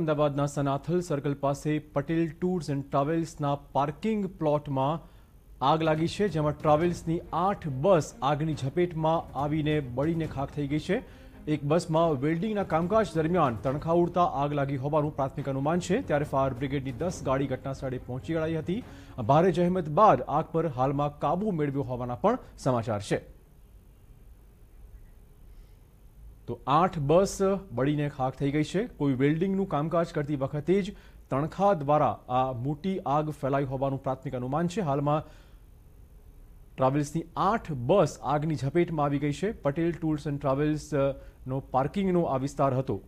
અમદાવાદના સનાથલ સર્કલ પાસે Patel tours and ટ્રાવેલ્સના પાર્કિંગ પ્લોટમાં આગ લાગી છે જેમાં ટ્રાવેલ્સની આઠ બસ આગની ઝપેટમાં આવીને બળીને ખાખ થઈ ગઈ છે એક બસમાં વેલ્ડિંગના કામકાજ દરમિયાન તણખા ઉડતા આગ લાગી હોવાનું પ્રાથમિક અનુમાન છે ત્યારે ફાયર બ્રિગેડની દસ ગાડી ઘટનાસ્થળે પહોંચી વળાઈ હતી ભારે જહેમત બાદ આગ પર હાલમાં કાબૂ મેળવ્યો હોવાના પણ સમાચાર છે તો આઠ બસ બળીને ખાખ થઈ ગઈ છે કોઈ વેલ્ડિંગનું કામકાજ કરતી વખતે જ તણખા દ્વારા આ મોટી આગ ફેલાઈ હોવાનું પ્રાથમિક અનુમાન છે હાલમાં ટ્રાવેલ્સની આઠ બસ આગની ઝપેટમાં આવી ગઈ છે પટેલ ટૂર્સ એન્ડ ટ્રાવેલ્સનો પાર્કિંગનો આ વિસ્તાર હતો